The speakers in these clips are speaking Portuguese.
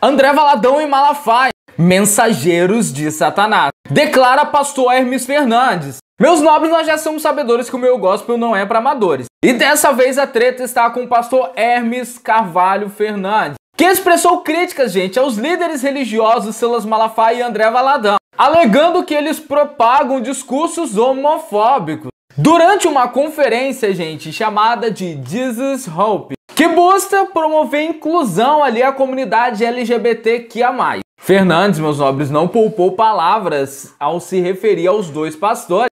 André Valadão e Malafaia, mensageiros de Satanás. Declara pastor Hermes Fernandes. Meus nobres, nós já somos sabedores que o meu gospel não é para amadores. E dessa vez a treta está com o pastor Hermes Carvalho Fernandes, que expressou críticas, gente, aos líderes religiosos Silas Malafaia e André Valadão, alegando que eles propagam discursos homofóbicos. Durante uma conferência, gente, chamada de Jesus Hope, que busca promover inclusão ali à comunidade LGBTQIA+. Fernandes, meus nobres, não poupou palavras ao se referir aos dois pastores,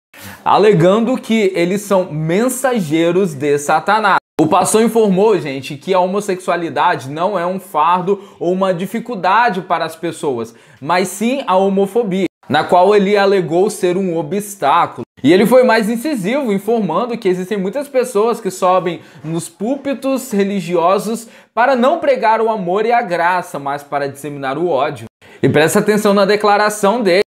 alegando que eles são mensageiros de Satanás. O pastor informou, gente, que a homossexualidade não é um fardo ou uma dificuldade para as pessoas, mas sim a homofobia, na qual ele alegou ser um obstáculo. E ele foi mais incisivo, informando que existem muitas pessoas que sobem nos púlpitos religiosos para não pregar o amor e a graça, mas para disseminar o ódio. E presta atenção na declaração dele.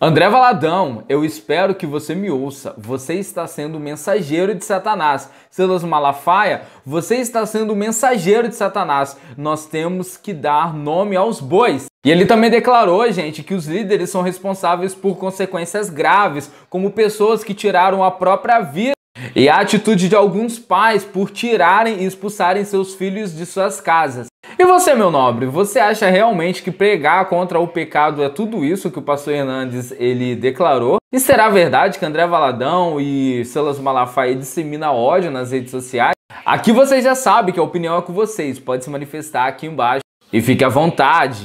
André Valadão, eu espero que você me ouça. Você está sendo mensageiro de Satanás. Silas Malafaia, você está sendo mensageiro de Satanás. Nós temos que dar nome aos bois. E ele também declarou, gente, que os líderes são responsáveis por consequências graves, como pessoas que tiraram a própria vida. E a atitude de alguns pais por tirarem e expulsarem seus filhos de suas casas. E você, meu nobre, você acha realmente que pregar contra o pecado é tudo isso que o pastor Hernandes ele declarou? E será verdade que André Valadão e Silas Malafaia dissemina ódio nas redes sociais? Aqui vocês já sabem que a opinião é com vocês, pode se manifestar aqui embaixo. E fique à vontade.